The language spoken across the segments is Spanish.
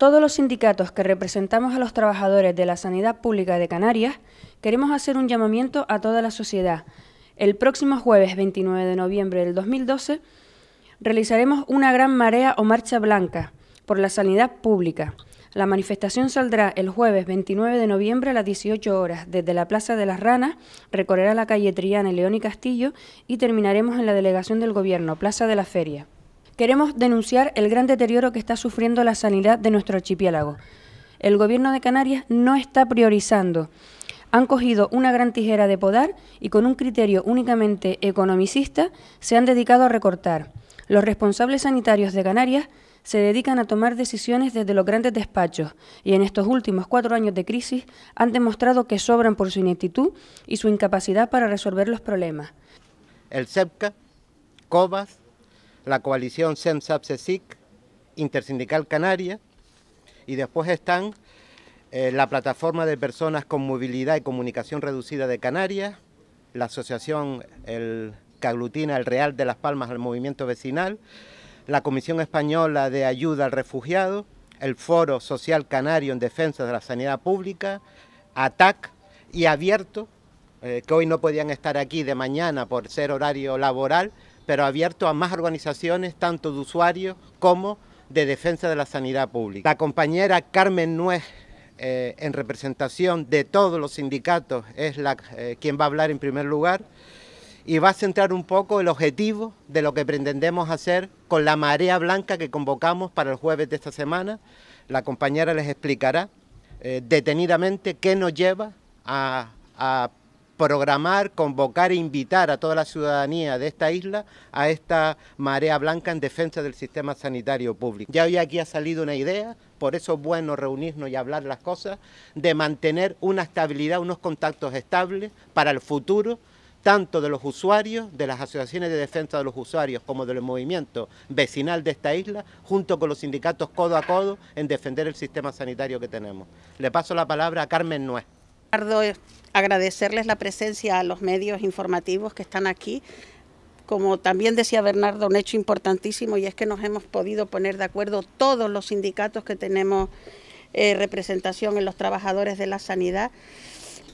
Todos los sindicatos que representamos a los trabajadores de la sanidad pública de Canarias queremos hacer un llamamiento a toda la sociedad. El próximo jueves 29 de noviembre del 2012 realizaremos una gran marea o marcha blanca por la sanidad pública. La manifestación saldrá el jueves 29 de noviembre a las 18 horas desde la Plaza de las Ranas, recorrerá la calle Triana y León y Castillo y terminaremos en la delegación del Gobierno, Plaza de la Feria. Queremos denunciar el gran deterioro que está sufriendo la sanidad de nuestro archipiélago. El gobierno de Canarias no está priorizando. Han cogido una gran tijera de podar y con un criterio únicamente economicista se han dedicado a recortar. Los responsables sanitarios de Canarias se dedican a tomar decisiones desde los grandes despachos y en estos últimos cuatro años de crisis han demostrado que sobran por su ineptitud y su incapacidad para resolver los problemas. El CEPCA, COBAS, la coalición SEMSAP-CESIC, Intersindical Canaria, y después están eh, la Plataforma de Personas con Movilidad y Comunicación Reducida de Canarias, la asociación el, que aglutina el Real de las Palmas al Movimiento Vecinal, la Comisión Española de Ayuda al Refugiado, el Foro Social Canario en Defensa de la Sanidad Pública, ATAC y Abierto, eh, que hoy no podían estar aquí de mañana por ser horario laboral, pero abierto a más organizaciones, tanto de usuarios como de defensa de la sanidad pública. La compañera Carmen Nuez, eh, en representación de todos los sindicatos, es la, eh, quien va a hablar en primer lugar y va a centrar un poco el objetivo de lo que pretendemos hacer con la marea blanca que convocamos para el jueves de esta semana. La compañera les explicará eh, detenidamente qué nos lleva a, a programar, convocar e invitar a toda la ciudadanía de esta isla a esta marea blanca en defensa del sistema sanitario público. Ya hoy aquí ha salido una idea, por eso es bueno reunirnos y hablar las cosas, de mantener una estabilidad, unos contactos estables para el futuro tanto de los usuarios, de las asociaciones de defensa de los usuarios, como del movimiento vecinal de esta isla, junto con los sindicatos codo a codo en defender el sistema sanitario que tenemos. Le paso la palabra a Carmen Nuez. Eh, agradecerles la presencia a los medios informativos que están aquí. Como también decía Bernardo, un hecho importantísimo y es que nos hemos podido poner de acuerdo todos los sindicatos que tenemos eh, representación en los trabajadores de la sanidad.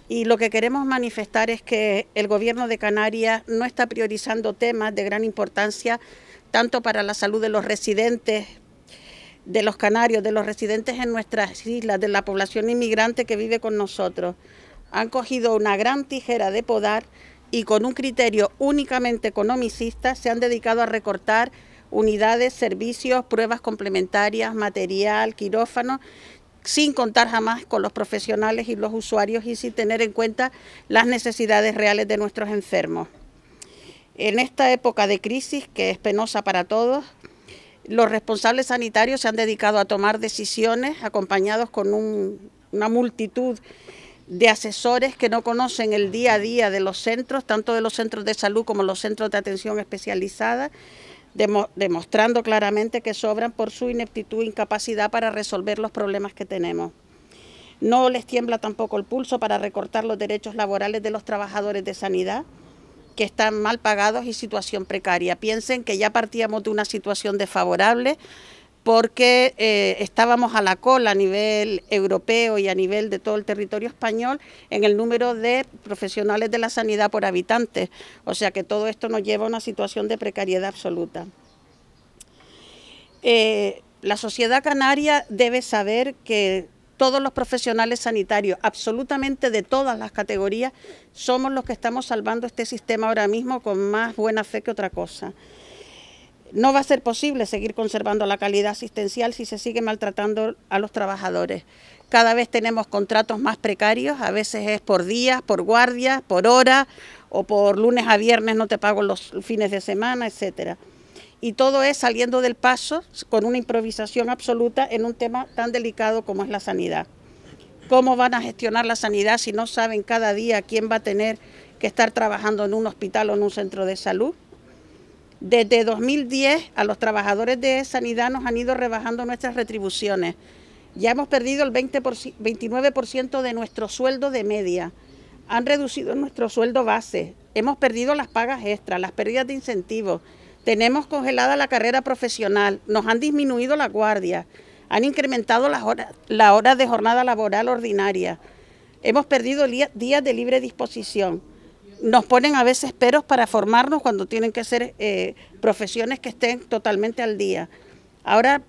Y lo que queremos manifestar es que el gobierno de Canarias no está priorizando temas de gran importancia, tanto para la salud de los residentes de los canarios, de los residentes en nuestras islas, de la población inmigrante que vive con nosotros. Han cogido una gran tijera de podar y con un criterio únicamente economicista se han dedicado a recortar unidades, servicios, pruebas complementarias, material, quirófano, sin contar jamás con los profesionales y los usuarios y sin tener en cuenta las necesidades reales de nuestros enfermos. En esta época de crisis, que es penosa para todos, los responsables sanitarios se han dedicado a tomar decisiones acompañados con una multitud de asesores que no conocen el día a día de los centros, tanto de los centros de salud como los centros de atención especializada, demostrando claramente que sobran por su ineptitud e incapacidad para resolver los problemas que tenemos. No les tiembla tampoco el pulso para recortar los derechos laborales de los trabajadores de sanidad que están mal pagados y situación precaria. Piensen que ya partíamos de una situación desfavorable porque eh, estábamos a la cola a nivel europeo y a nivel de todo el territorio español en el número de profesionales de la sanidad por habitante. O sea que todo esto nos lleva a una situación de precariedad absoluta. Eh, la sociedad canaria debe saber que todos los profesionales sanitarios, absolutamente de todas las categorías, somos los que estamos salvando este sistema ahora mismo con más buena fe que otra cosa. No va a ser posible seguir conservando la calidad asistencial si se sigue maltratando a los trabajadores. Cada vez tenemos contratos más precarios, a veces es por días, por guardias, por hora o por lunes a viernes no te pago los fines de semana, etcétera y todo es saliendo del paso con una improvisación absoluta en un tema tan delicado como es la sanidad. ¿Cómo van a gestionar la sanidad si no saben cada día quién va a tener que estar trabajando en un hospital o en un centro de salud? Desde 2010 a los trabajadores de sanidad nos han ido rebajando nuestras retribuciones. Ya hemos perdido el 29% de nuestro sueldo de media. Han reducido nuestro sueldo base. Hemos perdido las pagas extras, las pérdidas de incentivos. Tenemos congelada la carrera profesional, nos han disminuido la guardia, han incrementado las horas, la hora de jornada laboral ordinaria, hemos perdido días de libre disposición. Nos ponen a veces peros para formarnos cuando tienen que ser eh, profesiones que estén totalmente al día. Ahora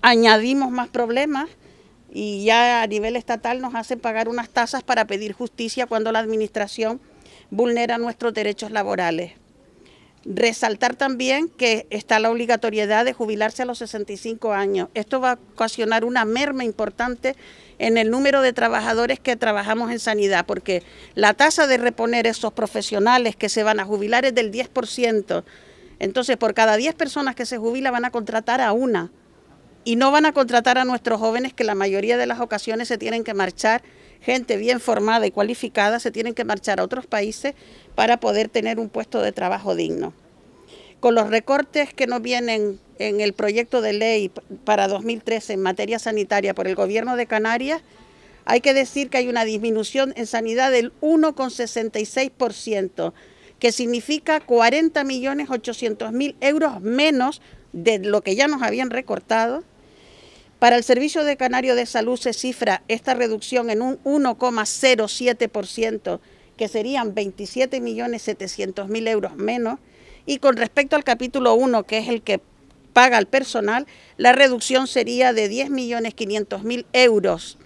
añadimos más problemas y ya a nivel estatal nos hacen pagar unas tasas para pedir justicia cuando la administración vulnera nuestros derechos laborales. Resaltar también que está la obligatoriedad de jubilarse a los 65 años. Esto va a ocasionar una merma importante en el número de trabajadores que trabajamos en sanidad, porque la tasa de reponer esos profesionales que se van a jubilar es del 10%. Entonces, por cada 10 personas que se jubilan van a contratar a una y no van a contratar a nuestros jóvenes que la mayoría de las ocasiones se tienen que marchar gente bien formada y cualificada se tienen que marchar a otros países para poder tener un puesto de trabajo digno. Con los recortes que nos vienen en el proyecto de ley para 2013 en materia sanitaria por el gobierno de Canarias, hay que decir que hay una disminución en sanidad del 1,66%, que significa 40.800.000 euros menos de lo que ya nos habían recortado para el Servicio de Canario de Salud se cifra esta reducción en un 1,07%, que serían 27.700.000 euros menos. Y con respecto al capítulo 1, que es el que paga al personal, la reducción sería de 10.500.000 euros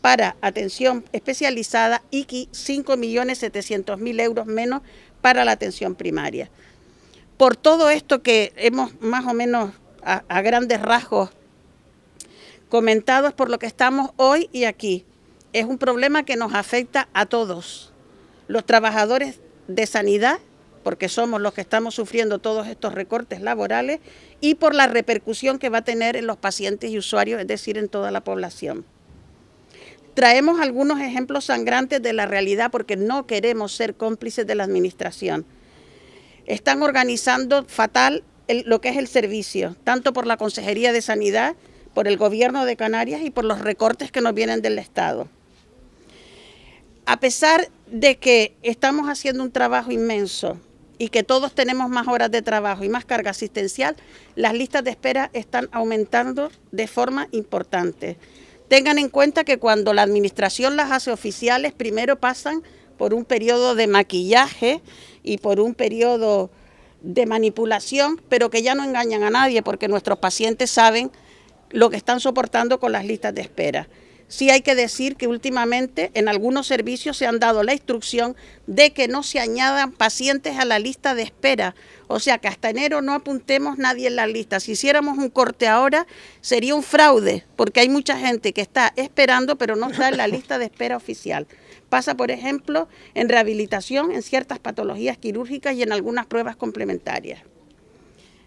para atención especializada y 5.700.000 euros menos para la atención primaria. Por todo esto que hemos más o menos a grandes rasgos comentados por lo que estamos hoy y aquí. Es un problema que nos afecta a todos, los trabajadores de sanidad, porque somos los que estamos sufriendo todos estos recortes laborales, y por la repercusión que va a tener en los pacientes y usuarios, es decir, en toda la población. Traemos algunos ejemplos sangrantes de la realidad porque no queremos ser cómplices de la administración. Están organizando fatal lo que es el servicio, tanto por la Consejería de Sanidad, por el gobierno de Canarias y por los recortes que nos vienen del Estado. A pesar de que estamos haciendo un trabajo inmenso y que todos tenemos más horas de trabajo y más carga asistencial, las listas de espera están aumentando de forma importante. Tengan en cuenta que cuando la administración las hace oficiales, primero pasan por un periodo de maquillaje y por un periodo de manipulación, pero que ya no engañan a nadie porque nuestros pacientes saben lo que están soportando con las listas de espera. Sí hay que decir que últimamente en algunos servicios se han dado la instrucción de que no se añadan pacientes a la lista de espera. O sea que hasta enero no apuntemos nadie en la lista. Si hiciéramos un corte ahora sería un fraude, porque hay mucha gente que está esperando pero no está en la lista de espera oficial. Pasa, por ejemplo, en rehabilitación, en ciertas patologías quirúrgicas y en algunas pruebas complementarias.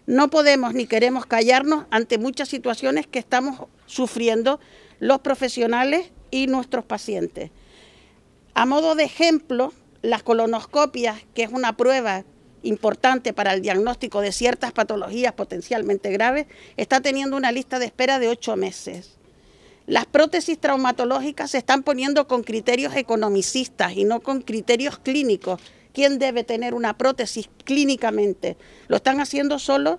No podemos ni queremos callarnos ante muchas situaciones que estamos sufriendo los profesionales y nuestros pacientes. A modo de ejemplo, las colonoscopias, que es una prueba importante para el diagnóstico de ciertas patologías potencialmente graves, está teniendo una lista de espera de ocho meses. Las prótesis traumatológicas se están poniendo con criterios economicistas y no con criterios clínicos, quién debe tener una prótesis clínicamente. Lo están haciendo solo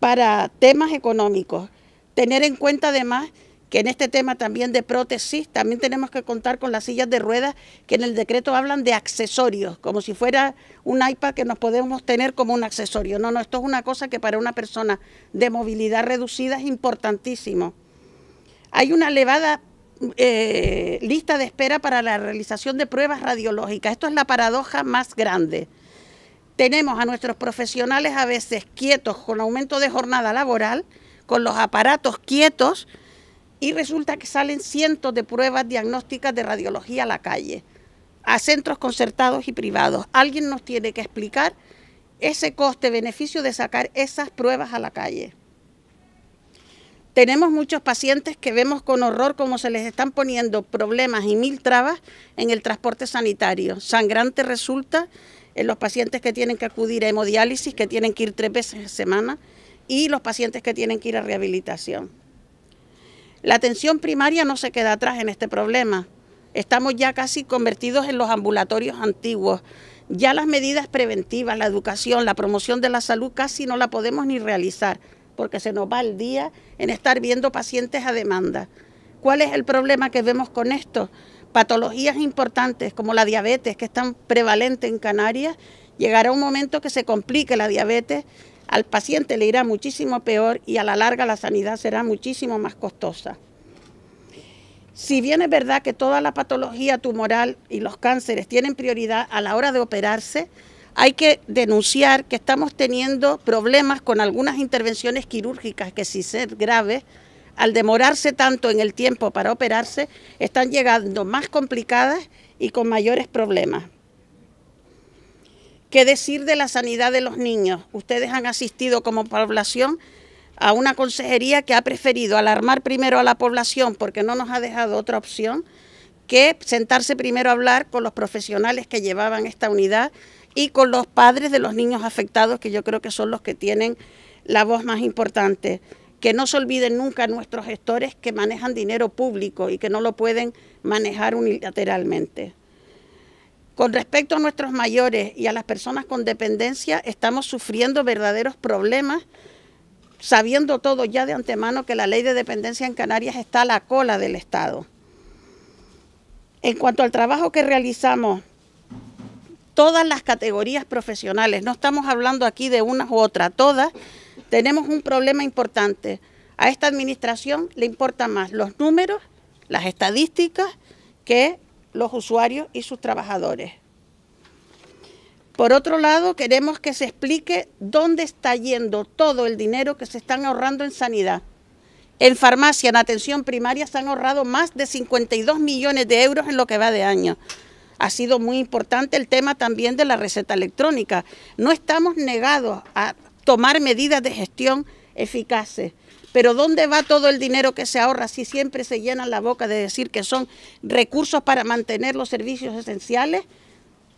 para temas económicos. Tener en cuenta además que en este tema también de prótesis, también tenemos que contar con las sillas de ruedas, que en el decreto hablan de accesorios, como si fuera un iPad que nos podemos tener como un accesorio. No, no, esto es una cosa que para una persona de movilidad reducida es importantísimo. Hay una elevada eh, lista de espera para la realización de pruebas radiológicas. Esto es la paradoja más grande. Tenemos a nuestros profesionales a veces quietos con aumento de jornada laboral, con los aparatos quietos, y resulta que salen cientos de pruebas diagnósticas de radiología a la calle, a centros concertados y privados. Alguien nos tiene que explicar ese coste-beneficio de sacar esas pruebas a la calle. Tenemos muchos pacientes que vemos con horror cómo se les están poniendo problemas y mil trabas en el transporte sanitario. Sangrante resulta en los pacientes que tienen que acudir a hemodiálisis, que tienen que ir tres veces a semana, y los pacientes que tienen que ir a rehabilitación. La atención primaria no se queda atrás en este problema. Estamos ya casi convertidos en los ambulatorios antiguos. Ya las medidas preventivas, la educación, la promoción de la salud casi no la podemos ni realizar porque se nos va el día en estar viendo pacientes a demanda. ¿Cuál es el problema que vemos con esto? Patologías importantes como la diabetes, que es tan prevalente en Canarias, llegará un momento que se complique la diabetes, al paciente le irá muchísimo peor y a la larga la sanidad será muchísimo más costosa. Si bien es verdad que toda la patología tumoral y los cánceres tienen prioridad a la hora de operarse, hay que denunciar que estamos teniendo problemas con algunas intervenciones quirúrgicas que si ser graves, al demorarse tanto en el tiempo para operarse, están llegando más complicadas y con mayores problemas. ¿Qué decir de la sanidad de los niños? Ustedes han asistido como población a una consejería que ha preferido alarmar primero a la población porque no nos ha dejado otra opción que sentarse primero a hablar con los profesionales que llevaban esta unidad y con los padres de los niños afectados, que yo creo que son los que tienen la voz más importante. Que no se olviden nunca nuestros gestores que manejan dinero público y que no lo pueden manejar unilateralmente. Con respecto a nuestros mayores y a las personas con dependencia, estamos sufriendo verdaderos problemas, sabiendo todo ya de antemano que la ley de dependencia en Canarias está a la cola del Estado. En cuanto al trabajo que realizamos todas las categorías profesionales, no estamos hablando aquí de una u otra, todas tenemos un problema importante. A esta administración le importan más los números, las estadísticas, que los usuarios y sus trabajadores. Por otro lado, queremos que se explique dónde está yendo todo el dinero que se están ahorrando en sanidad. En farmacia, en atención primaria, se han ahorrado más de 52 millones de euros en lo que va de año ha sido muy importante el tema también de la receta electrónica. No estamos negados a tomar medidas de gestión eficaces. Pero ¿dónde va todo el dinero que se ahorra si siempre se llena la boca de decir que son recursos para mantener los servicios esenciales?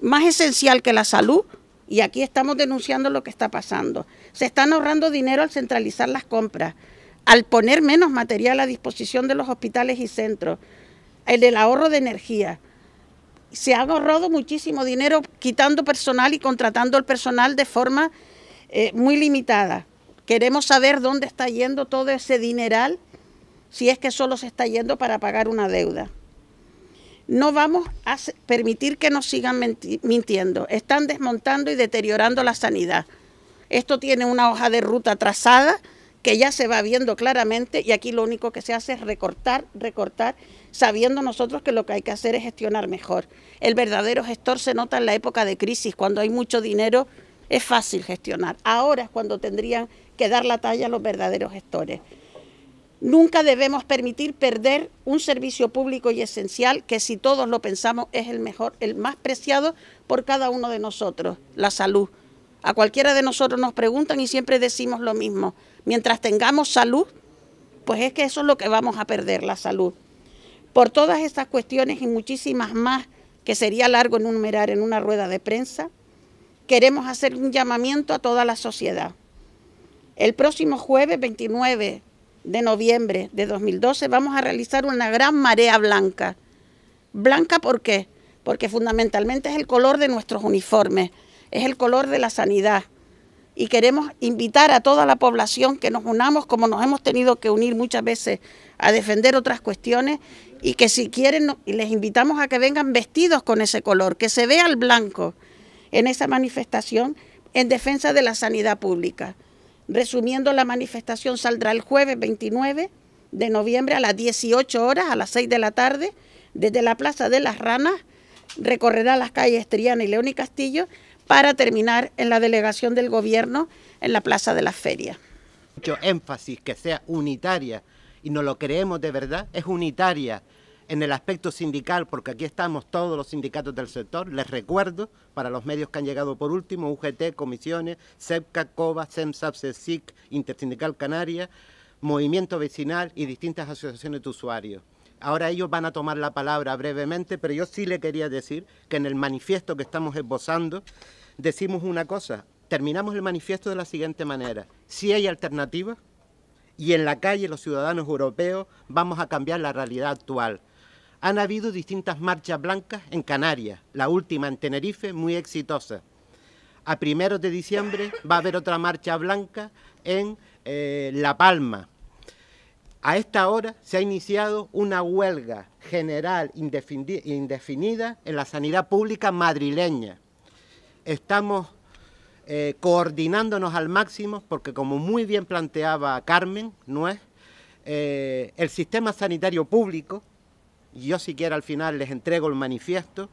Más esencial que la salud. Y aquí estamos denunciando lo que está pasando. Se están ahorrando dinero al centralizar las compras, al poner menos material a disposición de los hospitales y centros, el, del ahorro de energía se ha ahorrado muchísimo dinero quitando personal y contratando el personal de forma eh, muy limitada. Queremos saber dónde está yendo todo ese dineral, si es que solo se está yendo para pagar una deuda. No vamos a permitir que nos sigan mintiendo. Están desmontando y deteriorando la sanidad. Esto tiene una hoja de ruta trazada que ya se va viendo claramente y aquí lo único que se hace es recortar, recortar, sabiendo nosotros que lo que hay que hacer es gestionar mejor. El verdadero gestor se nota en la época de crisis, cuando hay mucho dinero es fácil gestionar. Ahora es cuando tendrían que dar la talla los verdaderos gestores. Nunca debemos permitir perder un servicio público y esencial que si todos lo pensamos es el mejor, el más preciado por cada uno de nosotros, la salud. A cualquiera de nosotros nos preguntan y siempre decimos lo mismo. Mientras tengamos salud, pues es que eso es lo que vamos a perder, la salud. Por todas estas cuestiones y muchísimas más que sería largo enumerar en una rueda de prensa, queremos hacer un llamamiento a toda la sociedad. El próximo jueves 29 de noviembre de 2012 vamos a realizar una gran marea blanca. ¿Blanca por qué? Porque fundamentalmente es el color de nuestros uniformes es el color de la sanidad. Y queremos invitar a toda la población que nos unamos como nos hemos tenido que unir muchas veces a defender otras cuestiones y que si quieren les invitamos a que vengan vestidos con ese color, que se vea el blanco en esa manifestación en defensa de la sanidad pública. Resumiendo, la manifestación saldrá el jueves 29 de noviembre a las 18 horas, a las 6 de la tarde, desde la Plaza de las Ranas, recorrerá las calles Triana y León y Castillo para terminar en la delegación del gobierno en la Plaza de la Feria. Mucho énfasis que sea unitaria, y no lo creemos de verdad, es unitaria en el aspecto sindical, porque aquí estamos todos los sindicatos del sector, les recuerdo, para los medios que han llegado por último, UGT, comisiones, CEPCA, COVA, CEMSAP, CECIC, Intersindical Canaria, Movimiento Vecinal y distintas asociaciones de usuarios. Ahora ellos van a tomar la palabra brevemente, pero yo sí le quería decir que en el manifiesto que estamos esbozando decimos una cosa, terminamos el manifiesto de la siguiente manera, si hay alternativa y en la calle los ciudadanos europeos vamos a cambiar la realidad actual. Han habido distintas marchas blancas en Canarias, la última en Tenerife, muy exitosa. A primeros de diciembre va a haber otra marcha blanca en eh, La Palma, a esta hora se ha iniciado una huelga general indefinida en la sanidad pública madrileña. Estamos eh, coordinándonos al máximo porque, como muy bien planteaba Carmen, no es eh, el sistema sanitario público, y yo siquiera al final les entrego el manifiesto,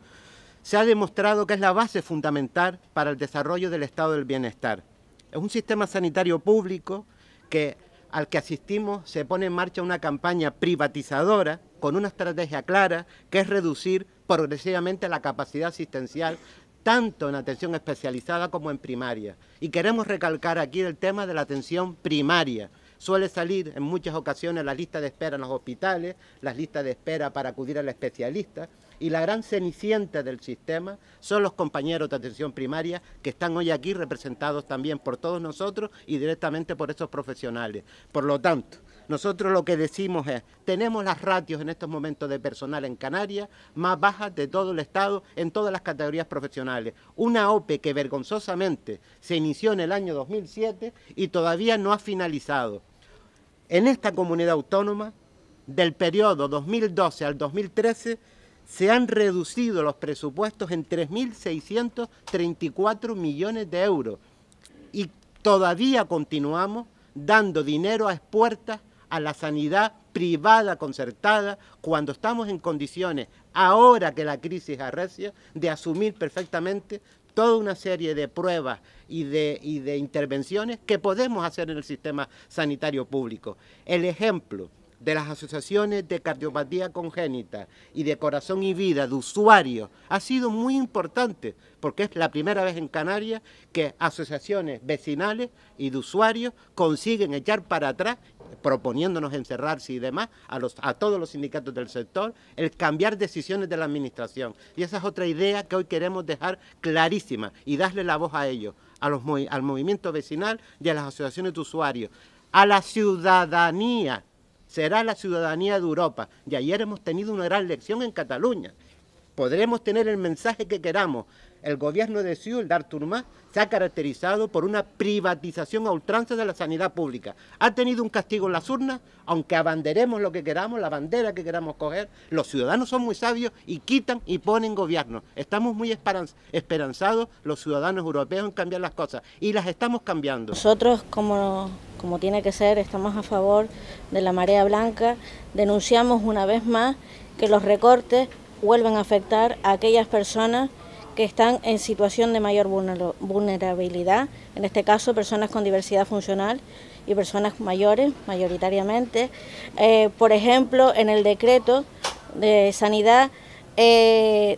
se ha demostrado que es la base fundamental para el desarrollo del estado del bienestar. Es un sistema sanitario público que al que asistimos se pone en marcha una campaña privatizadora con una estrategia clara que es reducir progresivamente la capacidad asistencial tanto en atención especializada como en primaria. Y queremos recalcar aquí el tema de la atención primaria. Suele salir en muchas ocasiones la lista de espera en los hospitales, las listas de espera para acudir al especialista, y la gran cenicienta del sistema son los compañeros de atención primaria que están hoy aquí representados también por todos nosotros y directamente por esos profesionales. Por lo tanto, nosotros lo que decimos es, tenemos las ratios en estos momentos de personal en Canarias más bajas de todo el Estado en todas las categorías profesionales. Una OPE que vergonzosamente se inició en el año 2007 y todavía no ha finalizado. En esta comunidad autónoma, del periodo 2012 al 2013, se han reducido los presupuestos en 3.634 millones de euros y todavía continuamos dando dinero a expuertas a la sanidad privada concertada cuando estamos en condiciones, ahora que la crisis arrecia, de asumir perfectamente toda una serie de pruebas y de, y de intervenciones que podemos hacer en el sistema sanitario público. El ejemplo de las asociaciones de cardiopatía congénita y de corazón y vida de usuarios ha sido muy importante porque es la primera vez en Canarias que asociaciones vecinales y de usuarios consiguen echar para atrás proponiéndonos encerrarse y demás, a, los, a todos los sindicatos del sector, el cambiar decisiones de la Administración. Y esa es otra idea que hoy queremos dejar clarísima y darle la voz a ellos, a los, al movimiento vecinal y a las asociaciones de usuarios, a la ciudadanía será la ciudadanía de Europa. Y ayer hemos tenido una gran lección en Cataluña. Podremos tener el mensaje que queramos, el gobierno de Ciudad dar Turma, se ha caracterizado por una privatización a ultranza de la sanidad pública. Ha tenido un castigo en las urnas, aunque abanderemos lo que queramos, la bandera que queramos coger, los ciudadanos son muy sabios y quitan y ponen gobierno. Estamos muy esperanzados los ciudadanos europeos en cambiar las cosas y las estamos cambiando. Nosotros, como, como tiene que ser, estamos a favor de la marea blanca, denunciamos una vez más que los recortes vuelven a afectar a aquellas personas que están en situación de mayor vulnerabilidad, en este caso personas con diversidad funcional y personas mayores mayoritariamente. Eh, por ejemplo, en el decreto de sanidad eh,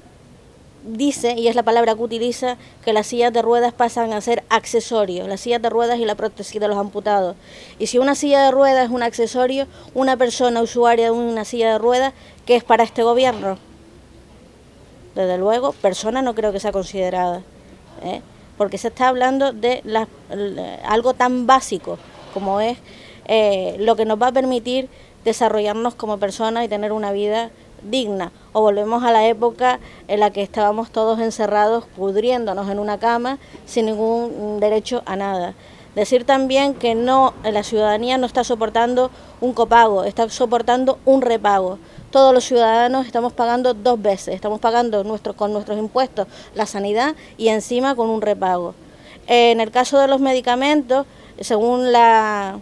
dice, y es la palabra que utiliza, que las sillas de ruedas pasan a ser accesorios, las sillas de ruedas y la prótesis de los amputados. Y si una silla de ruedas es un accesorio, una persona usuaria de una silla de ruedas, ¿qué es para este gobierno? Desde luego, persona no creo que sea considerada, ¿eh? porque se está hablando de eh, algo tan básico como es eh, lo que nos va a permitir desarrollarnos como personas y tener una vida digna. O volvemos a la época en la que estábamos todos encerrados, pudriéndonos en una cama, sin ningún derecho a nada. Decir también que no, la ciudadanía no está soportando un copago, está soportando un repago. Todos los ciudadanos estamos pagando dos veces, estamos pagando con nuestros impuestos la sanidad y encima con un repago. En el caso de los medicamentos, según la,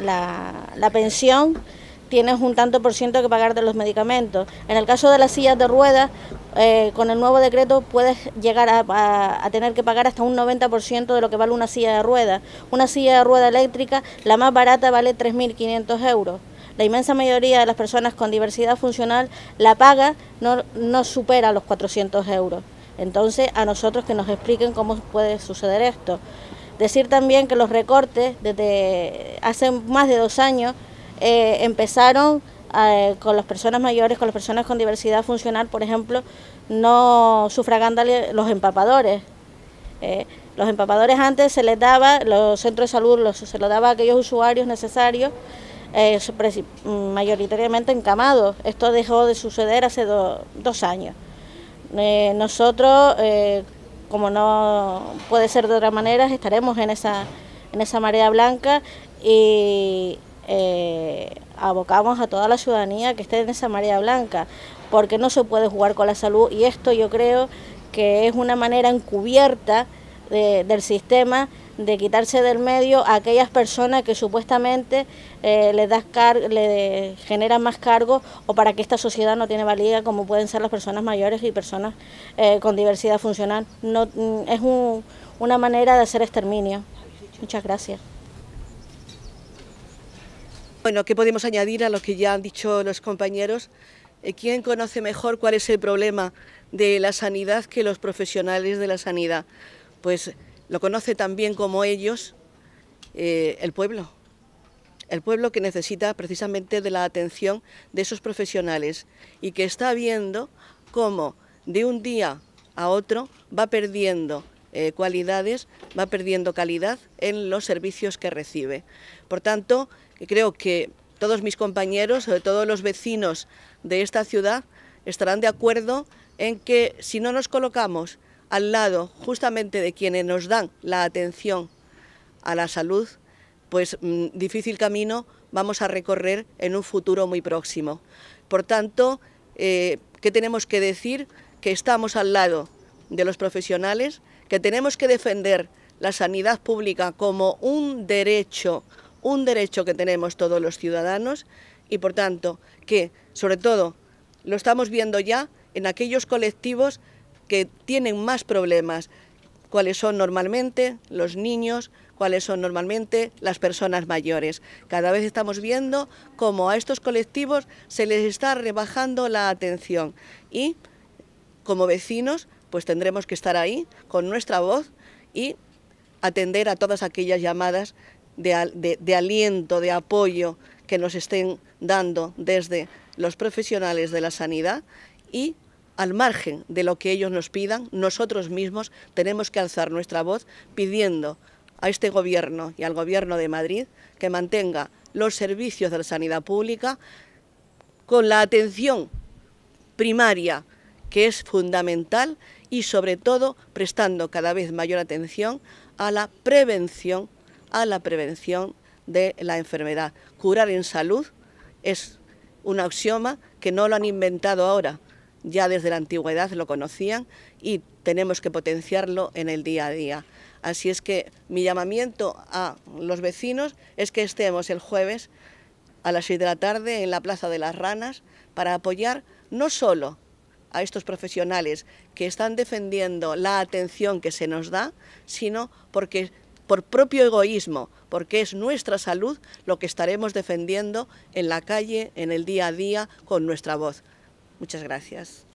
la, la pensión, tienes un tanto por ciento que pagar de los medicamentos. En el caso de las sillas de ruedas, eh, con el nuevo decreto puedes llegar a, tener que pagar hasta un 90% de lo que vale una silla de ruedas. Una silla de rueda eléctrica, la más barata, vale 3.500 euros. La inmensa mayoría de las personas con diversidad funcional, la paga no supera los 400 euros. Entonces, a nosotros que nos expliquen cómo puede suceder esto. Decir también que los recortes desde hace más de dos años eh, empezaron eh, con las personas mayores, con las personas con diversidad funcional, por ejemplo, no sufragándole los empapadores. Eh, los empapadores antes se les daba, los centros de salud se los daba a aquellos usuarios necesarios, mayoritariamente encamados. Esto dejó de suceder hace dos años. nosotros, como no puede ser de otra manera, estaremos en esa, en esa marea blanca y eh, abocamos a toda la ciudadanía que esté en esa marea blanca, porque no se puede jugar con la salud y esto yo creo que es una manera encubierta del sistema de quitarse del medio a aquellas personas que supuestamente eh, le, das le generan más cargo o para que esta sociedad no tiene valía, como pueden ser las personas mayores y personas eh, con diversidad funcional. No, mm, es una manera de hacer exterminio. Muchas gracias. Bueno, ¿qué podemos añadir a lo que ya han dicho los compañeros? Eh, ¿Quién conoce mejor cuál es el problema de la sanidad que los profesionales de la sanidad? Pues lo conoce también como ellos eh, el pueblo. El pueblo que necesita precisamente de la atención de esos profesionales y que está viendo cómo de un día a otro va perdiendo eh, cualidades, va perdiendo calidad en los servicios que recibe. Por tanto, creo que todos mis compañeros, sobre todo los vecinos de esta ciudad, estarán de acuerdo en que si no nos colocamos al lado justamente de quienes nos dan la atención a la salud, pues mm, difícil camino vamos a recorrer en un futuro muy próximo. Por tanto, eh, ¿qué tenemos que decir? Que estamos al lado de los profesionales, que tenemos que defender la sanidad pública como un derecho un derecho que tenemos todos los ciudadanos y por tanto que, sobre todo, lo estamos viendo ya en aquellos colectivos que tienen más problemas, cuáles son normalmente los niños, cuáles son normalmente las personas mayores. Cada vez estamos viendo cómo a estos colectivos se les está rebajando la atención y como vecinos pues tendremos que estar ahí con nuestra voz y atender a todas aquellas llamadas de, aliento, de apoyo que nos estén dando desde los profesionales de la sanidad y al margen de lo que ellos nos pidan, nosotros mismos tenemos que alzar nuestra voz pidiendo a este Gobierno y al Gobierno de Madrid que mantenga los servicios de la sanidad pública con la atención primaria, que es fundamental, y sobre todo prestando cada vez mayor atención a la prevención a la prevención de la enfermedad. Curar en salud es un axioma que no lo han inventado ahora, ya desde la antigüedad lo conocían y tenemos que potenciarlo en el día a día. Así es que mi llamamiento a los vecinos es que estemos el jueves a las 6 de la tarde en la Plaza de las Ranas para apoyar no solo a estos profesionales que están defendiendo la atención que se nos da, sino porque por propio egoísmo, porque es nuestra salud lo que estaremos defendiendo en la calle, en el día a día, con nuestra voz. Muchas gracias.